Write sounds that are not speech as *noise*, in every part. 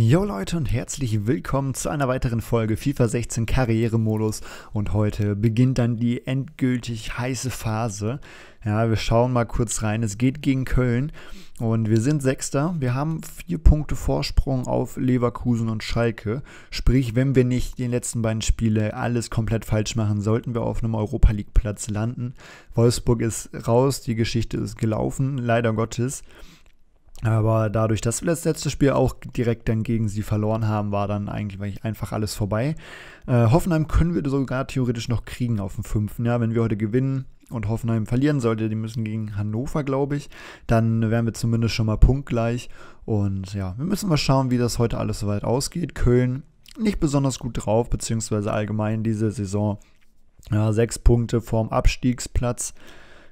Jo Leute und herzlich willkommen zu einer weiteren Folge FIFA 16 Karrieremodus und heute beginnt dann die endgültig heiße Phase. Ja, wir schauen mal kurz rein. Es geht gegen Köln und wir sind Sechster. Wir haben vier Punkte Vorsprung auf Leverkusen und Schalke. Sprich, wenn wir nicht die letzten beiden Spiele alles komplett falsch machen, sollten wir auf einem Europa League Platz landen. Wolfsburg ist raus, die Geschichte ist gelaufen, leider Gottes. Aber dadurch, dass wir das letzte Spiel auch direkt dann gegen sie verloren haben, war dann eigentlich einfach alles vorbei. Äh, Hoffenheim können wir sogar theoretisch noch kriegen auf dem fünften. Ja, wenn wir heute gewinnen und Hoffenheim verlieren sollte, die müssen gegen Hannover, glaube ich, dann wären wir zumindest schon mal punktgleich. Und ja, wir müssen mal schauen, wie das heute alles soweit ausgeht. Köln nicht besonders gut drauf, beziehungsweise allgemein diese Saison. Ja, sechs Punkte vorm Abstiegsplatz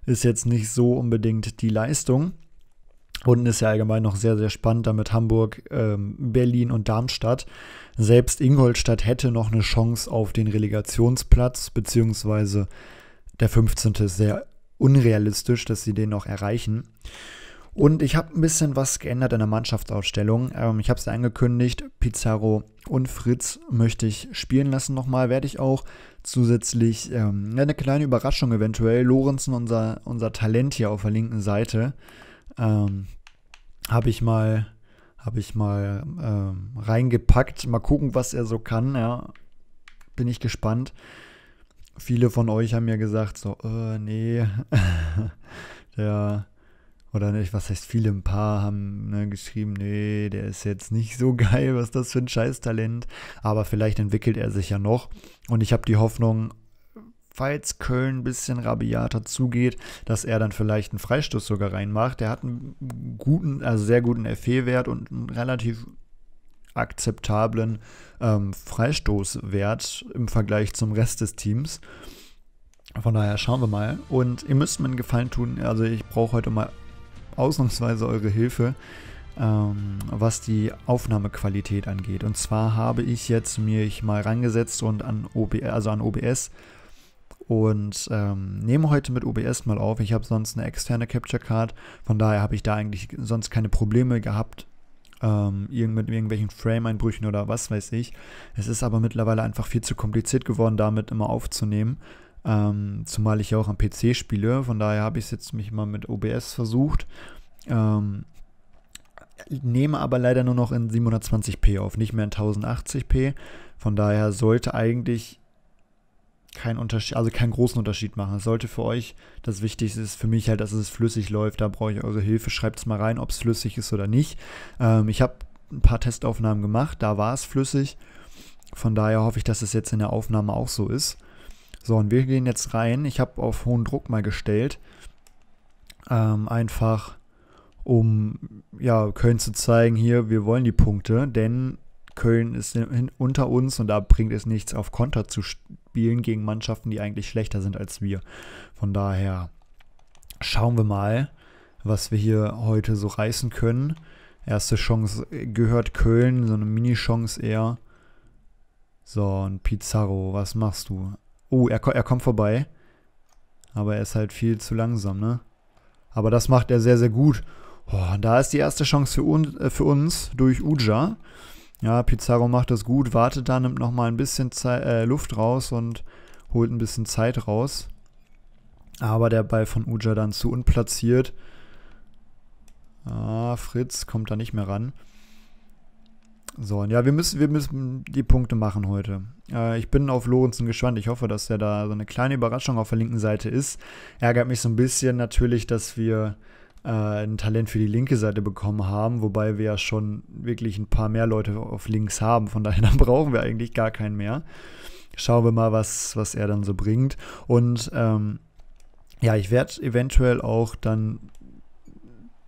ist jetzt nicht so unbedingt die Leistung. Unten ist ja allgemein noch sehr, sehr spannend, damit Hamburg, ähm, Berlin und Darmstadt. Selbst Ingolstadt hätte noch eine Chance auf den Relegationsplatz, beziehungsweise der 15. ist sehr unrealistisch, dass sie den noch erreichen. Und ich habe ein bisschen was geändert in der Mannschaftsausstellung. Ähm, ich habe es angekündigt, Pizarro und Fritz möchte ich spielen lassen nochmal. Werde ich auch zusätzlich ähm, eine kleine Überraschung eventuell. Lorenzen, unser, unser Talent hier auf der linken Seite, ähm, habe ich mal, habe ich mal ähm, reingepackt. Mal gucken, was er so kann. Ja. Bin ich gespannt. Viele von euch haben mir gesagt, so, äh, nee, *laughs* der, oder nicht, was heißt viele, ein paar haben ne, geschrieben, nee, der ist jetzt nicht so geil, was das für ein Scheiß-Talent, Aber vielleicht entwickelt er sich ja noch. Und ich habe die Hoffnung, falls Köln ein bisschen rabiater zugeht, dass er dann vielleicht einen Freistoß sogar reinmacht. Er hat einen guten, also sehr guten FE-Wert und einen relativ akzeptablen ähm, Freistoßwert im Vergleich zum Rest des Teams. Von daher schauen wir mal. Und ihr müsst mir einen Gefallen tun, also ich brauche heute mal ausnahmsweise eure Hilfe, ähm, was die Aufnahmequalität angeht. Und zwar habe ich jetzt mich mal rangesetzt und an, OB, also an OBS und ähm, nehme heute mit OBS mal auf. Ich habe sonst eine externe Capture Card, von daher habe ich da eigentlich sonst keine Probleme gehabt ähm, mit irgendwelchen Frame-Einbrüchen oder was weiß ich. Es ist aber mittlerweile einfach viel zu kompliziert geworden, damit immer aufzunehmen. Ähm, zumal ich ja auch am PC spiele, von daher habe ich es jetzt mich mal mit OBS versucht. Ähm, nehme aber leider nur noch in 720p auf, nicht mehr in 1080p. Von daher sollte eigentlich keinen Unterschied, also keinen großen Unterschied machen. Es sollte für euch das Wichtigste ist für mich halt, dass es flüssig läuft. Da brauche ich eure Hilfe. Schreibt es mal rein, ob es flüssig ist oder nicht. Ähm, ich habe ein paar Testaufnahmen gemacht, da war es flüssig. Von daher hoffe ich, dass es jetzt in der Aufnahme auch so ist. So, und wir gehen jetzt rein. Ich habe auf hohen Druck mal gestellt. Ähm, einfach um ja, Köln zu zeigen, hier, wir wollen die Punkte, denn Köln ist unter uns und da bringt es nichts, auf Konter zu spielen gegen Mannschaften, die eigentlich schlechter sind als wir. Von daher schauen wir mal, was wir hier heute so reißen können. Erste Chance gehört Köln, so eine Mini-Chance eher. So, und Pizarro, was machst du? Oh, er, er kommt vorbei. Aber er ist halt viel zu langsam, ne? Aber das macht er sehr, sehr gut. Oh, da ist die erste Chance für, un, für uns durch Uja ja, Pizarro macht das gut, wartet da, nimmt nochmal ein bisschen Zeit, äh, Luft raus und holt ein bisschen Zeit raus. Aber der Ball von Uja dann zu unplatziert. Ah, Fritz kommt da nicht mehr ran. So, und ja, wir müssen, wir müssen die Punkte machen heute. Äh, ich bin auf Lorenzen gespannt. Ich hoffe, dass er da so eine kleine Überraschung auf der linken Seite ist. Ärgert mich so ein bisschen natürlich, dass wir äh, ein Talent für die linke Seite bekommen haben, wobei wir ja schon wirklich ein paar mehr Leute auf links haben, von daher *laughs* brauchen wir eigentlich gar keinen mehr. Schauen wir mal, was, was er dann so bringt. Und ähm, ja, ich werde eventuell auch dann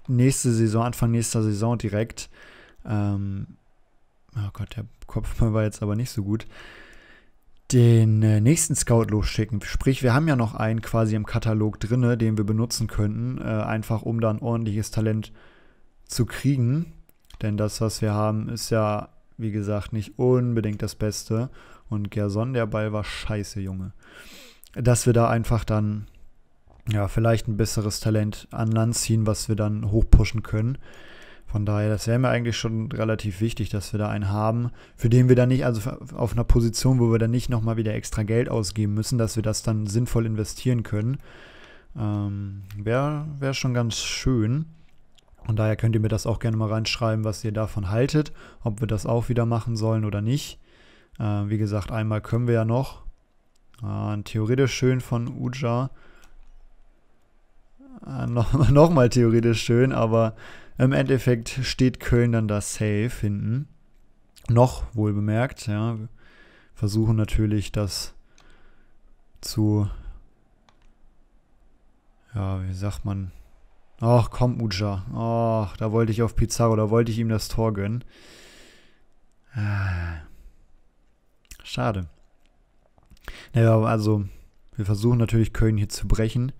nächste Saison, Anfang nächster Saison direkt, ähm, oh Gott, der Kopf war jetzt aber nicht so gut, den äh, nächsten Scout losschicken. Sprich, wir haben ja noch einen quasi im Katalog drinne, den wir benutzen könnten, äh, einfach um dann ordentliches Talent zu kriegen. Denn das, was wir haben, ist ja, wie gesagt, nicht unbedingt das Beste. Und Gerson, der Ball war scheiße, Junge. Dass wir da einfach dann, ja, vielleicht ein besseres Talent an Land ziehen, was wir dann hochpushen können. Von daher, das wäre mir eigentlich schon relativ wichtig, dass wir da einen haben, für den wir dann nicht, also auf einer Position, wo wir dann nicht nochmal wieder extra Geld ausgeben müssen, dass wir das dann sinnvoll investieren können. Ähm, wäre wär schon ganz schön. Und daher könnt ihr mir das auch gerne mal reinschreiben, was ihr davon haltet, ob wir das auch wieder machen sollen oder nicht. Äh, wie gesagt, einmal können wir ja noch. Äh, theoretisch schön von Uja. Äh, Nochmal noch *laughs* theoretisch schön, aber im Endeffekt steht Köln dann da safe hinten. Noch wohl bemerkt, ja. versuchen natürlich das zu. Ja, wie sagt man? Ach, komm, Uja. Ach, da wollte ich auf Pizarro, da wollte ich ihm das Tor gönnen. Ah, schade. Naja, also, wir versuchen natürlich Köln hier zu brechen.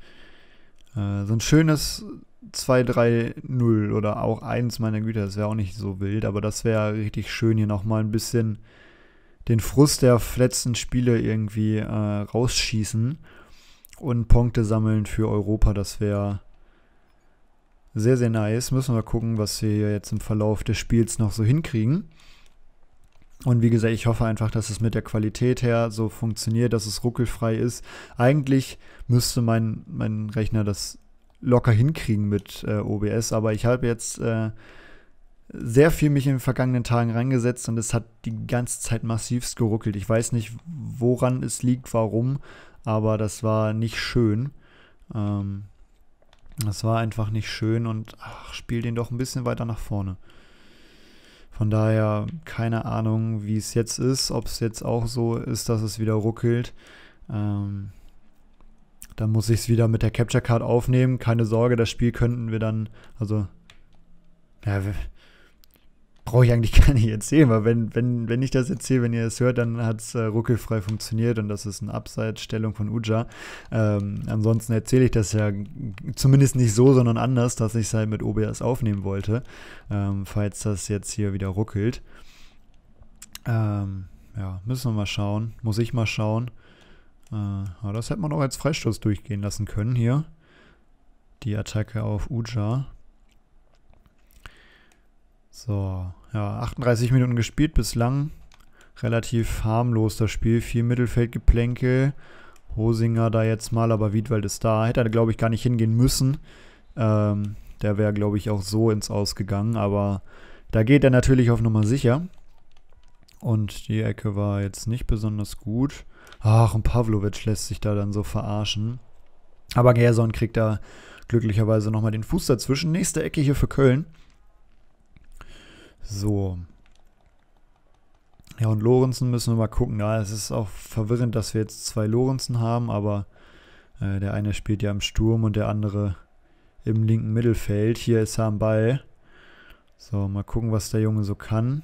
Äh, so ein schönes 2-3-0 oder auch 1, meine Güte, das wäre auch nicht so wild, aber das wäre richtig schön, hier nochmal ein bisschen den Frust der letzten Spiele irgendwie äh, rausschießen und Punkte sammeln für Europa. Das wäre sehr, sehr nice. Müssen wir gucken, was wir jetzt im Verlauf des Spiels noch so hinkriegen. Und wie gesagt, ich hoffe einfach, dass es mit der Qualität her so funktioniert, dass es ruckelfrei ist. Eigentlich müsste mein, mein Rechner das locker hinkriegen mit äh, OBS, aber ich habe jetzt äh, sehr viel mich in den vergangenen Tagen reingesetzt und es hat die ganze Zeit massivst geruckelt. Ich weiß nicht, woran es liegt, warum, aber das war nicht schön. Ähm, das war einfach nicht schön und ach, spiel den doch ein bisschen weiter nach vorne. Von daher keine Ahnung, wie es jetzt ist, ob es jetzt auch so ist, dass es wieder ruckelt. Ähm, dann muss ich es wieder mit der Capture Card aufnehmen. Keine Sorge, das Spiel könnten wir dann, also, ja, brauche ich eigentlich *laughs* gar nicht erzählen, weil wenn, wenn, wenn ich das erzähle, wenn ihr es hört, dann hat es äh, ruckelfrei funktioniert und das ist eine Abseitsstellung von Uja. Ähm, ansonsten erzähle ich das ja zumindest nicht so, sondern anders, dass ich es halt mit OBS aufnehmen wollte, ähm, falls das jetzt hier wieder ruckelt. Ähm, ja, müssen wir mal schauen, muss ich mal schauen. Äh, das hätte man auch als Freistoß durchgehen lassen können hier. Die Attacke auf Uja. So, ja, 38 Minuten gespielt bislang. Relativ harmlos das Spiel. Viel Mittelfeldgeplänkel. Hosinger da jetzt mal, aber Wiedwald ist da. Hätte er, glaube ich, gar nicht hingehen müssen. Ähm, der wäre, glaube ich, auch so ins Ausgegangen, aber da geht er natürlich auf Nummer sicher. Und die Ecke war jetzt nicht besonders gut. Ach, und Pavlovic lässt sich da dann so verarschen. Aber Gerson kriegt da glücklicherweise nochmal den Fuß dazwischen. Nächste Ecke hier für Köln. So. Ja, und Lorenzen müssen wir mal gucken. Ja, es ist auch verwirrend, dass wir jetzt zwei Lorenzen haben, aber äh, der eine spielt ja im Sturm und der andere im linken Mittelfeld. Hier ist er am Ball. So, mal gucken, was der Junge so kann.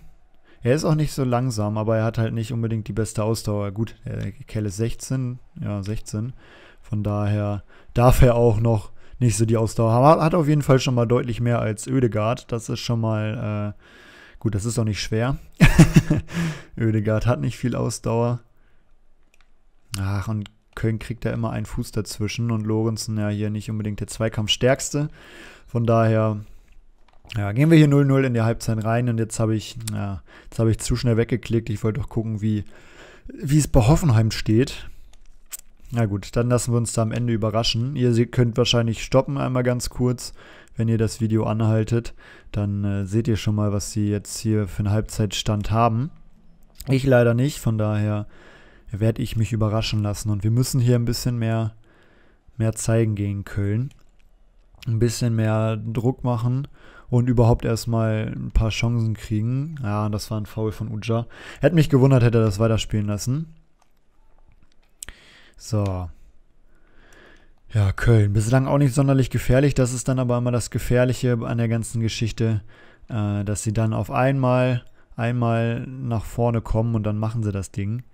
Er ist auch nicht so langsam, aber er hat halt nicht unbedingt die beste Ausdauer. Gut, der Kell ist 16, ja, 16. Von daher darf er auch noch nicht so die Ausdauer haben. Hat auf jeden Fall schon mal deutlich mehr als Ödegard. Das ist schon mal, äh, gut, das ist auch nicht schwer. Ödegard *laughs* hat nicht viel Ausdauer. Ach, und Köln kriegt da immer einen Fuß dazwischen und Lorenzen ja hier nicht unbedingt der Zweikampfstärkste. Von daher ja, gehen wir hier 0-0 in die Halbzeit rein und jetzt habe ich, ja, jetzt habe ich zu schnell weggeklickt. Ich wollte doch gucken, wie, wie es bei Hoffenheim steht. Na gut, dann lassen wir uns da am Ende überraschen. Ihr könnt wahrscheinlich stoppen einmal ganz kurz, wenn ihr das Video anhaltet. Dann äh, seht ihr schon mal, was sie jetzt hier für einen Halbzeitstand haben. Ich leider nicht, von daher werde ich mich überraschen lassen. Und wir müssen hier ein bisschen mehr, mehr zeigen gegen Köln. Ein bisschen mehr Druck machen und überhaupt erstmal ein paar Chancen kriegen. Ja, das war ein Foul von Uja. Hätte mich gewundert, hätte er das weiterspielen lassen. So. Ja, Köln. Bislang auch nicht sonderlich gefährlich. Das ist dann aber immer das Gefährliche an der ganzen Geschichte, äh, dass sie dann auf einmal, einmal nach vorne kommen und dann machen sie das Ding.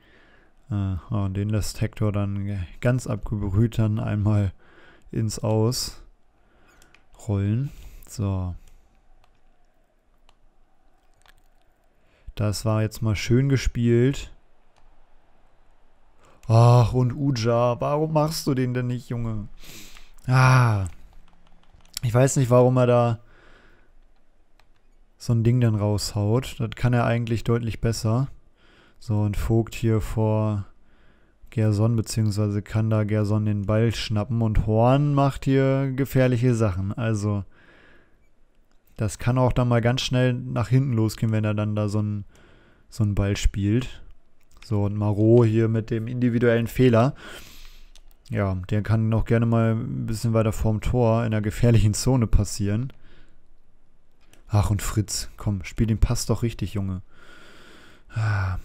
Äh, und oh, den lässt Hector dann ganz abgebrüht dann einmal ins Aus rollen. So. Das war jetzt mal schön gespielt. Ach, und Uja, warum machst du den denn nicht, Junge? Ah. Ich weiß nicht, warum er da so ein Ding dann raushaut. Das kann er eigentlich deutlich besser. So, und Vogt hier vor Gerson, beziehungsweise kann da Gerson den Ball schnappen und Horn macht hier gefährliche Sachen. Also, das kann auch dann mal ganz schnell nach hinten losgehen, wenn er dann da so einen so Ball spielt. So, und Marot hier mit dem individuellen Fehler. Ja, der kann noch gerne mal ein bisschen weiter vorm Tor in der gefährlichen Zone passieren. Ach, und Fritz, komm, spiel den Pass doch richtig, Junge.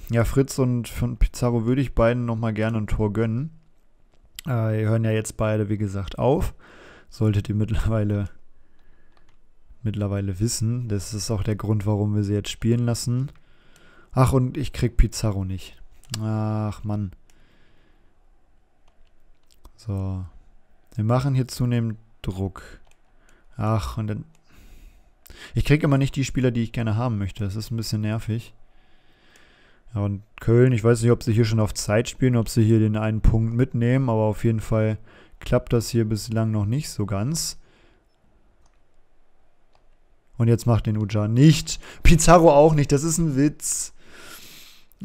Ja, Fritz und von Pizarro würde ich beiden nochmal gerne ein Tor gönnen. Äh, wir hören ja jetzt beide, wie gesagt, auf. Solltet ihr mittlerweile mittlerweile wissen. Das ist auch der Grund, warum wir sie jetzt spielen lassen. Ach, und ich krieg Pizarro nicht. Ach, Mann. So. Wir machen hier zunehmend Druck. Ach, und dann... Ich kriege immer nicht die Spieler, die ich gerne haben möchte. Das ist ein bisschen nervig. Ja, und Köln, ich weiß nicht, ob sie hier schon auf Zeit spielen, ob sie hier den einen Punkt mitnehmen, aber auf jeden Fall klappt das hier bislang noch nicht so ganz. Und jetzt macht den Uja nicht. Pizarro auch nicht. Das ist ein Witz.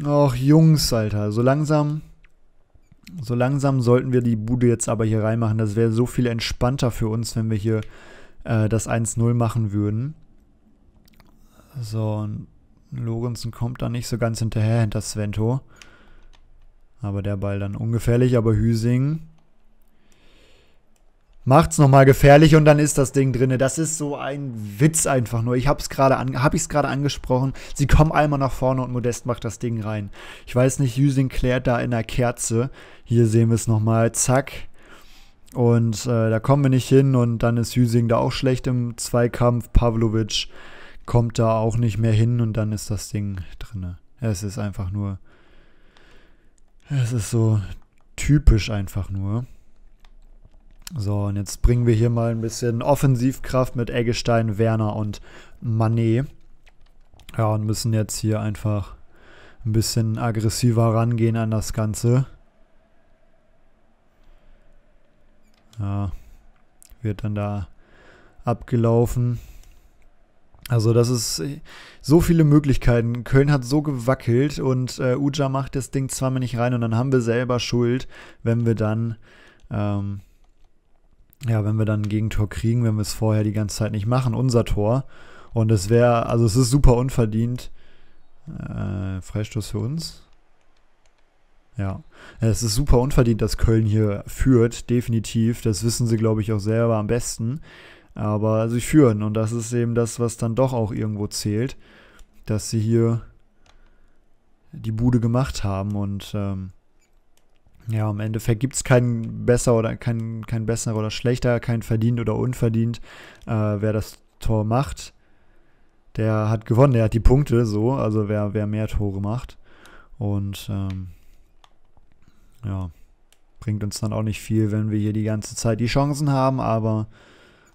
Ach, Jungs, Alter. So langsam. So langsam sollten wir die Bude jetzt aber hier reinmachen. Das wäre so viel entspannter für uns, wenn wir hier äh, das 1-0 machen würden. So, und Lorenzen kommt da nicht so ganz hinterher hinter Svento. Aber der Ball dann ungefährlich. Aber Hüsing macht's nochmal gefährlich und dann ist das Ding drinne. Das ist so ein Witz einfach nur. Ich hab's gerade an, hab ich's gerade angesprochen. Sie kommen einmal nach vorne und Modest macht das Ding rein. Ich weiß nicht, Using klärt da in der Kerze. Hier sehen wir es nochmal. Zack. Und äh, da kommen wir nicht hin und dann ist Using da auch schlecht im Zweikampf. Pavlovic kommt da auch nicht mehr hin und dann ist das Ding drinne. Es ist einfach nur. Es ist so typisch einfach nur. So, und jetzt bringen wir hier mal ein bisschen Offensivkraft mit Eggestein, Werner und Manet. Ja, und müssen jetzt hier einfach ein bisschen aggressiver rangehen an das Ganze. Ja, wird dann da abgelaufen. Also das ist äh, so viele Möglichkeiten. Köln hat so gewackelt und äh, Uja macht das Ding zweimal nicht rein und dann haben wir selber Schuld, wenn wir dann ähm, ja, wenn wir dann ein Gegentor kriegen, wenn wir es vorher die ganze Zeit nicht machen, unser Tor. Und es wäre, also es ist super unverdient. Äh, Freistoß für uns. Ja, es ist super unverdient, dass Köln hier führt, definitiv. Das wissen sie, glaube ich, auch selber am besten. Aber sie führen und das ist eben das, was dann doch auch irgendwo zählt, dass sie hier die Bude gemacht haben und ähm, ja, im Endeffekt gibt es keinen besser oder kein, kein besser oder schlechter, kein verdient oder unverdient. Äh, wer das Tor macht, der hat gewonnen, der hat die Punkte so, also wer, wer mehr Tore macht. Und ähm, ja, bringt uns dann auch nicht viel, wenn wir hier die ganze Zeit die Chancen haben, aber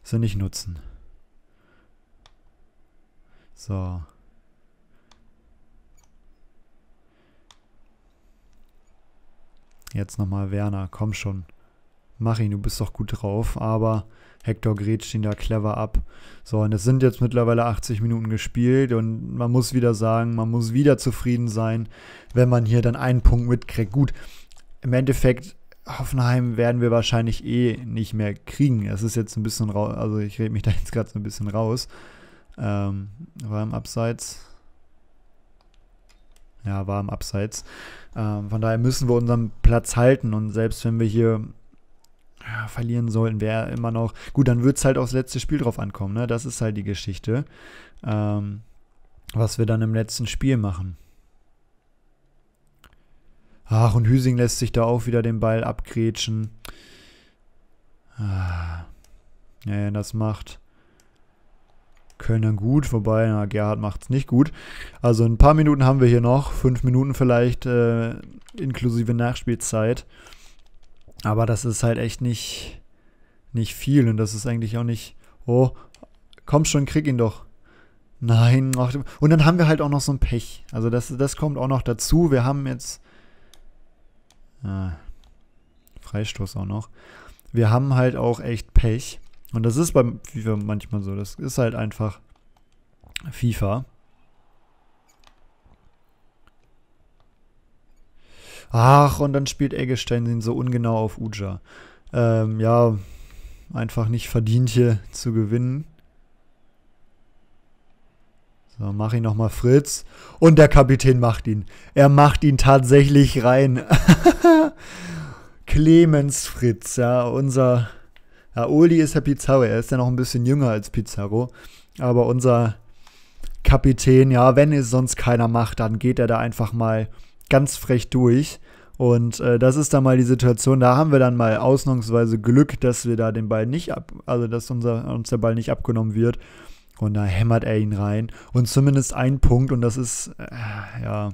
sie nicht nutzen. So. Jetzt nochmal Werner, komm schon. Mach ihn, du bist doch gut drauf. Aber Hector grätscht ihn da clever ab. So, und es sind jetzt mittlerweile 80 Minuten gespielt und man muss wieder sagen, man muss wieder zufrieden sein, wenn man hier dann einen Punkt mitkriegt. Gut, im Endeffekt, Hoffenheim werden wir wahrscheinlich eh nicht mehr kriegen. Es ist jetzt ein bisschen raus, also ich rede mich da jetzt gerade so ein bisschen raus. Ähm, war im Abseits ja, war im Abseits. Ähm, von daher müssen wir unseren Platz halten und selbst wenn wir hier ja, verlieren sollten, wäre immer noch. Gut, dann wird es halt aufs letzte Spiel drauf ankommen, ne? Das ist halt die Geschichte. Ähm, was wir dann im letzten Spiel machen. Ach, und Hüsing lässt sich da auch wieder den Ball abgrätschen. Ah. Ja, ja, das macht können gut, wobei, na, Gerhard macht es nicht gut. Also ein paar Minuten haben wir hier noch, fünf Minuten vielleicht, äh, inklusive Nachspielzeit. Aber das ist halt echt nicht, nicht viel und das ist eigentlich auch nicht, oh, komm schon, krieg ihn doch. Nein, und dann haben wir halt auch noch so ein Pech. Also das, das kommt auch noch dazu. Wir haben jetzt... Ah, Freistoß auch noch. Wir haben halt auch echt Pech. Und das ist beim FIFA manchmal so. Das ist halt einfach FIFA. Ach, und dann spielt Eggestein ihn so ungenau auf Uja. Ähm, ja, einfach nicht verdient hier zu gewinnen. So, mach ihn nochmal Fritz. Und der Kapitän macht ihn. Er macht ihn tatsächlich rein. *laughs* Clemens Fritz, ja, unser ja, Uli ist der Pizarro, er ist ja noch ein bisschen jünger als Pizarro, aber unser Kapitän, ja, wenn es sonst keiner macht, dann geht er da einfach mal ganz frech durch. Und äh, das ist dann mal die Situation, da haben wir dann mal ausnahmsweise Glück, dass wir da den Ball nicht ab, also dass unser, uns der Ball nicht abgenommen wird. Und da hämmert er ihn rein. Und zumindest ein Punkt, und das ist, äh, ja,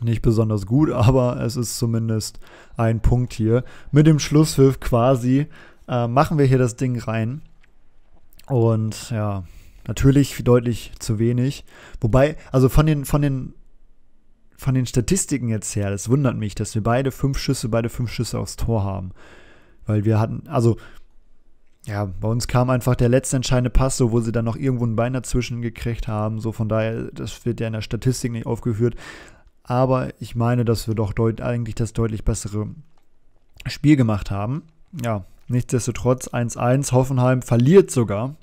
nicht besonders gut, *laughs* aber es ist zumindest ein Punkt hier. Mit dem Schlusspfiff quasi äh, machen wir hier das Ding rein. Und ja, natürlich deutlich zu wenig. Wobei, also von den, von den, von den Statistiken jetzt her, das wundert mich, dass wir beide fünf Schüsse, beide fünf Schüsse aufs Tor haben. Weil wir hatten, also, ja, bei uns kam einfach der letzte entscheidende Pass, so wo sie dann noch irgendwo ein Bein dazwischen gekriegt haben. So von daher, das wird ja in der Statistik nicht aufgeführt. Aber ich meine, dass wir doch eigentlich das deutlich bessere Spiel gemacht haben. Ja, Nichtsdestotrotz 1-1. Hoffenheim verliert sogar.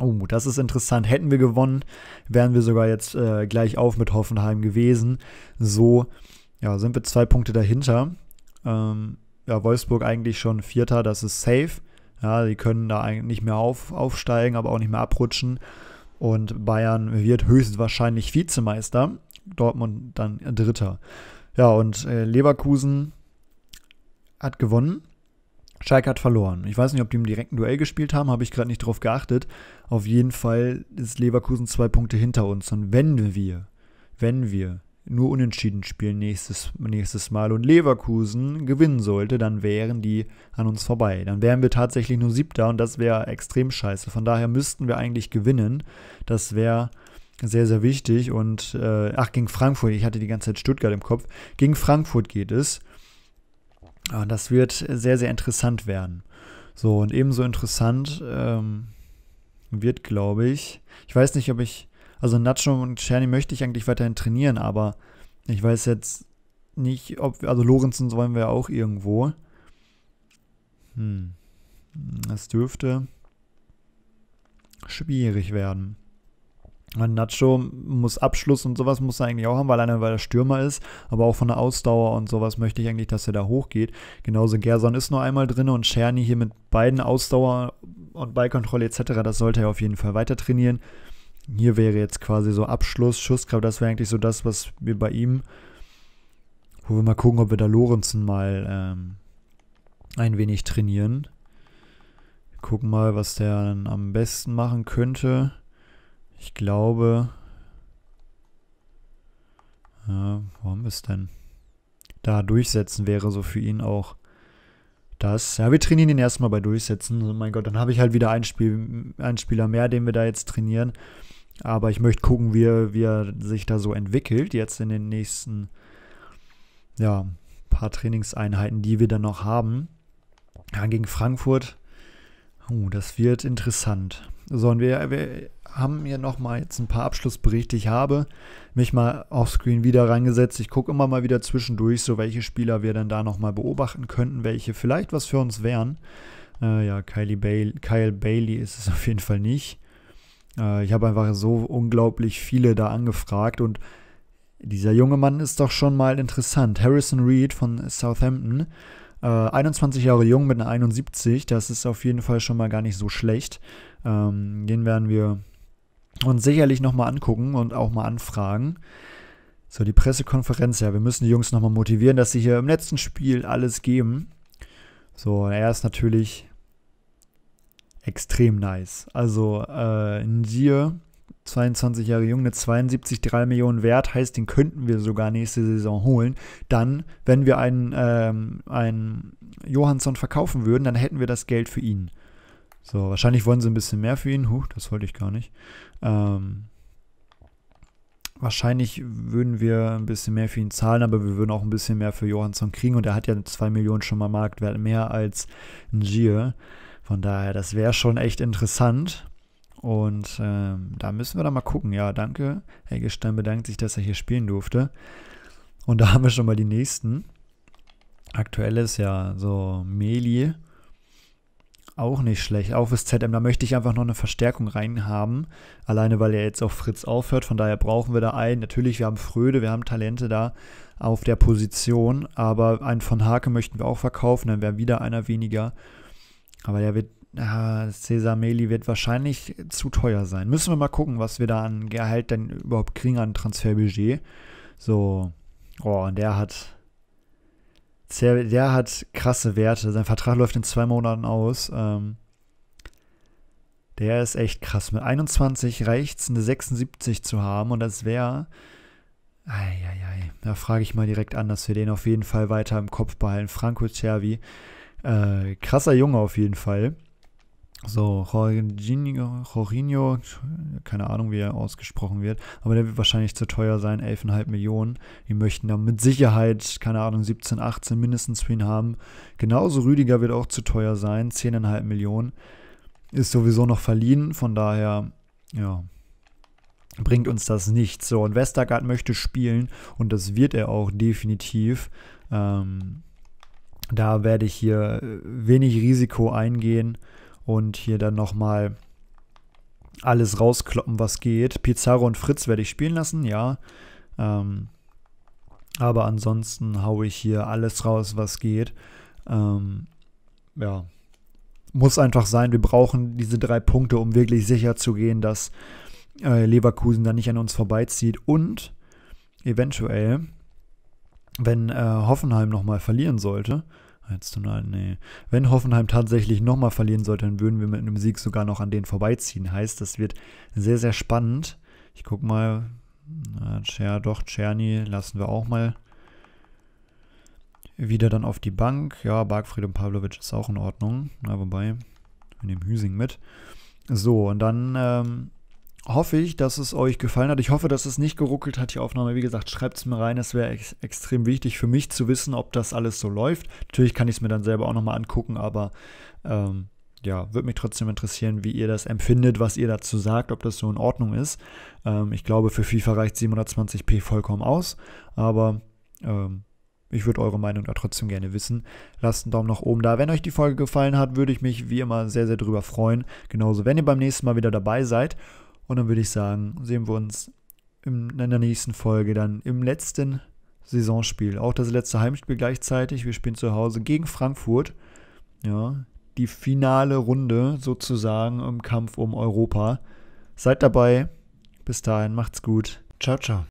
Oh, das ist interessant. Hätten wir gewonnen, wären wir sogar jetzt äh, gleich auf mit Hoffenheim gewesen. So ja, sind wir zwei Punkte dahinter. Ähm, ja, Wolfsburg eigentlich schon Vierter, das ist safe. Ja, die können da eigentlich nicht mehr auf, aufsteigen, aber auch nicht mehr abrutschen. Und Bayern wird höchstwahrscheinlich Vizemeister. Dortmund dann Dritter. Ja, und äh, Leverkusen hat gewonnen Schalke hat verloren. Ich weiß nicht, ob die im direkten Duell gespielt haben, habe ich gerade nicht drauf geachtet. Auf jeden Fall ist Leverkusen zwei Punkte hinter uns. Und wenn wir, wenn wir nur unentschieden spielen nächstes, nächstes Mal und Leverkusen gewinnen sollte, dann wären die an uns vorbei. Dann wären wir tatsächlich nur siebter und das wäre extrem scheiße. Von daher müssten wir eigentlich gewinnen. Das wäre sehr, sehr wichtig. Und äh, ach, gegen Frankfurt, ich hatte die ganze Zeit Stuttgart im Kopf. Gegen Frankfurt geht es. Und ah, das wird sehr, sehr interessant werden. So, und ebenso interessant ähm, wird, glaube ich, ich weiß nicht, ob ich, also Nacho und Czerny möchte ich eigentlich weiterhin trainieren, aber ich weiß jetzt nicht, ob, also Lorenzen wollen wir auch irgendwo. Hm. Das dürfte schwierig werden. Nacho muss Abschluss und sowas muss er eigentlich auch haben, weil er, weil er Stürmer ist, aber auch von der Ausdauer und sowas möchte ich eigentlich, dass er da hochgeht. Genauso Gerson ist nur einmal drin und Czerny hier mit beiden Ausdauer und Ballkontrolle etc., das sollte er auf jeden Fall weiter trainieren. Hier wäre jetzt quasi so Abschluss, Schusskraft, das wäre eigentlich so das, was wir bei ihm, wo wir mal gucken, ob wir da Lorenzen mal ähm, ein wenig trainieren. Gucken mal, was der dann am besten machen könnte. Ich glaube... Ja, wo haben denn? Da durchsetzen wäre so für ihn auch das. Ja, wir trainieren ihn erstmal bei durchsetzen. Oh mein Gott, dann habe ich halt wieder einen, Spiel, einen Spieler mehr, den wir da jetzt trainieren. Aber ich möchte gucken, wie er, wie er sich da so entwickelt, jetzt in den nächsten ja, paar Trainingseinheiten, die wir dann noch haben. Ja, gegen Frankfurt. Oh, das wird interessant. So, und wir, wir haben hier nochmal jetzt ein paar Abschlussberichte. Ich habe mich mal offscreen wieder reingesetzt. Ich gucke immer mal wieder zwischendurch, so welche Spieler wir dann da nochmal beobachten könnten, welche vielleicht was für uns wären. Äh, ja, Kylie Bailey, Kyle Bailey ist es *laughs* auf jeden Fall nicht. Äh, ich habe einfach so unglaublich viele da angefragt und dieser junge Mann ist doch schon mal interessant. Harrison Reed von Southampton äh, 21 Jahre jung mit einer 71, das ist auf jeden Fall schon mal gar nicht so schlecht. Ähm, den werden wir uns sicherlich nochmal angucken und auch mal anfragen. So, die Pressekonferenz, ja, wir müssen die Jungs nochmal motivieren, dass sie hier im letzten Spiel alles geben. So, er ist natürlich extrem nice. Also, äh, Ndier 22 Jahre jung, eine 72,3 Millionen wert, heißt, den könnten wir sogar nächste Saison holen. Dann, wenn wir einen, ähm, einen Johansson verkaufen würden, dann hätten wir das Geld für ihn. So, wahrscheinlich wollen sie ein bisschen mehr für ihn. Huch, das wollte ich gar nicht. Ähm, wahrscheinlich würden wir ein bisschen mehr für ihn zahlen, aber wir würden auch ein bisschen mehr für Johansson kriegen und er hat ja 2 Millionen schon mal Marktwert mehr als ein Gier. Von daher, das wäre schon echt interessant. Und ähm, da müssen wir dann mal gucken. Ja, danke. Herr Gestein bedankt sich, dass er hier spielen durfte. Und da *laughs* haben wir schon mal die nächsten. Aktuell ist ja so Meli. Auch nicht schlecht. Auch fürs ZM. Da möchte ich einfach noch eine Verstärkung reinhaben. Alleine, weil er jetzt auch Fritz aufhört. Von daher brauchen wir da einen. Natürlich, wir haben Fröde, wir haben Talente da auf der Position. Aber einen von Hake möchten wir auch verkaufen. Dann wäre wieder einer weniger. Aber der wird Ah, Cesar Meli wird wahrscheinlich zu teuer sein. Müssen wir mal gucken, was wir da an Gehalt denn überhaupt kriegen an Transferbudget. So, oh, und der hat, der hat krasse Werte. Sein Vertrag läuft in zwei Monaten aus. Ähm, der ist echt krass. Mit 21 reicht's, eine 76 zu haben und das wäre. Eieiei. Da frage ich mal direkt an, dass wir den auf jeden Fall weiter im Kopf behalten. Franco Cervi. Äh, krasser Junge auf jeden Fall. So, Jorginho, Jorginho, keine Ahnung, wie er ausgesprochen wird, aber der wird wahrscheinlich zu teuer sein, 11,5 Millionen. Die möchten dann mit Sicherheit, keine Ahnung, 17, 18 mindestens für ihn haben. Genauso Rüdiger wird auch zu teuer sein, 10,5 Millionen. Ist sowieso noch verliehen, von daher, ja, bringt uns das nichts. So, und Westergaard möchte spielen und das wird er auch definitiv. Ähm, da werde ich hier wenig Risiko eingehen und hier dann nochmal alles rauskloppen, was geht. Pizarro und Fritz werde ich spielen lassen, ja. Ähm, aber ansonsten haue ich hier alles raus, was geht. Ähm, ja. Muss einfach sein, wir brauchen diese drei Punkte, um wirklich sicher zu gehen, dass äh, Leverkusen da nicht an uns vorbeizieht und eventuell, wenn äh, Hoffenheim nochmal verlieren sollte, 1 zu 0, nee. Wenn Hoffenheim tatsächlich nochmal verlieren sollte, dann würden wir mit einem Sieg sogar noch an denen vorbeiziehen. Heißt, das wird sehr, sehr spannend. Ich guck mal. Na, doch, Czerny lassen wir auch mal wieder dann auf die Bank. Ja, Bargfried und Pavlovic ist auch in Ordnung. Na, wobei, wir nehmen Hüsing mit. So, und dann ähm, hoffe ich, dass es euch gefallen hat. Ich hoffe, dass es nicht geruckelt hat, die Aufnahme. Wie gesagt, schreibt es mir rein. Es wäre ex extrem wichtig für mich zu wissen, ob das alles so läuft. Natürlich kann ich es mir dann selber auch nochmal angucken, aber ähm, ja, würde mich trotzdem interessieren, wie ihr das empfindet, was ihr dazu sagt, ob das so in Ordnung ist. Ähm, ich glaube, für FIFA reicht 720p vollkommen aus, aber ähm, ich würde eure Meinung da trotzdem gerne wissen. Lasst einen Daumen nach oben da. Wenn euch die Folge gefallen hat, würde ich mich wie immer sehr, sehr drüber freuen. Genauso, wenn ihr beim nächsten Mal wieder dabei seid. Und dann würde ich sagen, sehen wir uns in der nächsten Folge dann im letzten Saisonspiel. Auch das letzte Heimspiel gleichzeitig. Wir spielen zu Hause gegen Frankfurt. Ja, die finale Runde sozusagen im Kampf um Europa. Seid dabei. Bis dahin, macht's gut. Ciao, ciao.